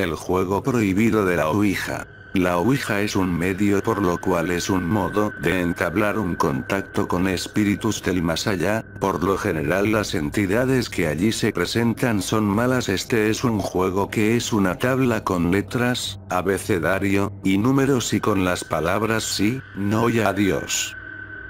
el juego prohibido de la Ouija. La Ouija es un medio por lo cual es un modo de entablar un contacto con espíritus del más allá, por lo general las entidades que allí se presentan son malas este es un juego que es una tabla con letras, abecedario, y números y con las palabras sí, no y adiós.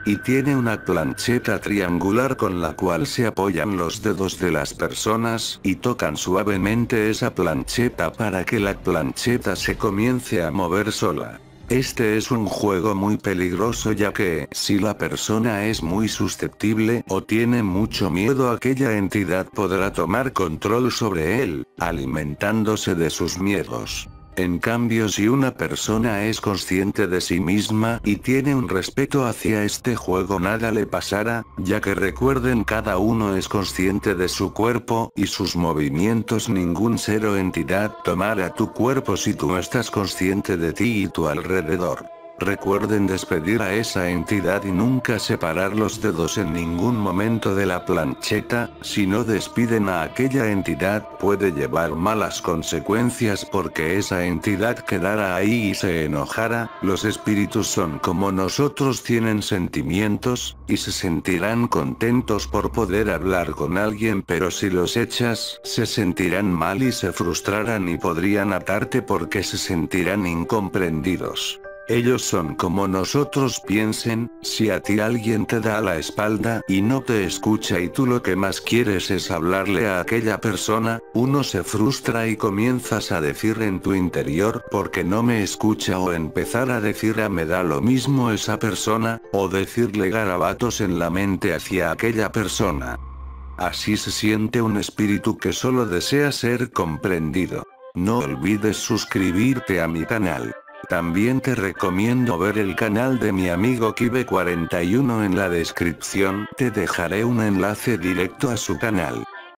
Y tiene una plancheta triangular con la cual se apoyan los dedos de las personas y tocan suavemente esa plancheta para que la plancheta se comience a mover sola. Este es un juego muy peligroso ya que, si la persona es muy susceptible o tiene mucho miedo aquella entidad podrá tomar control sobre él, alimentándose de sus miedos. En cambio si una persona es consciente de sí misma y tiene un respeto hacia este juego nada le pasará, ya que recuerden cada uno es consciente de su cuerpo y sus movimientos ningún ser o entidad tomará tu cuerpo si tú estás consciente de ti y tu alrededor. Recuerden despedir a esa entidad y nunca separar los dedos en ningún momento de la plancheta, si no despiden a aquella entidad puede llevar malas consecuencias porque esa entidad quedara ahí y se enojara, los espíritus son como nosotros tienen sentimientos, y se sentirán contentos por poder hablar con alguien pero si los echas, se sentirán mal y se frustrarán y podrían atarte porque se sentirán incomprendidos. Ellos son como nosotros piensen, si a ti alguien te da la espalda y no te escucha y tú lo que más quieres es hablarle a aquella persona, uno se frustra y comienzas a decir en tu interior porque no me escucha o empezar a decir a ah, me da lo mismo esa persona, o decirle garabatos en la mente hacia aquella persona. Así se siente un espíritu que solo desea ser comprendido. No olvides suscribirte a mi canal. También te recomiendo ver el canal de mi amigo Kibe41 en la descripción, te dejaré un enlace directo a su canal.